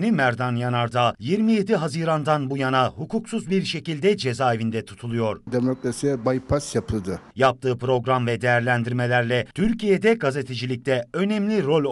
Yeni Merdan Yanarda, 27 Haziran'dan bu yana hukuksuz bir şekilde cezaevinde tutuluyor. Demokrasiye bypass yapıldı. Yaptığı program ve değerlendirmelerle Türkiye'de gazetecilikte önemli rol oynadı.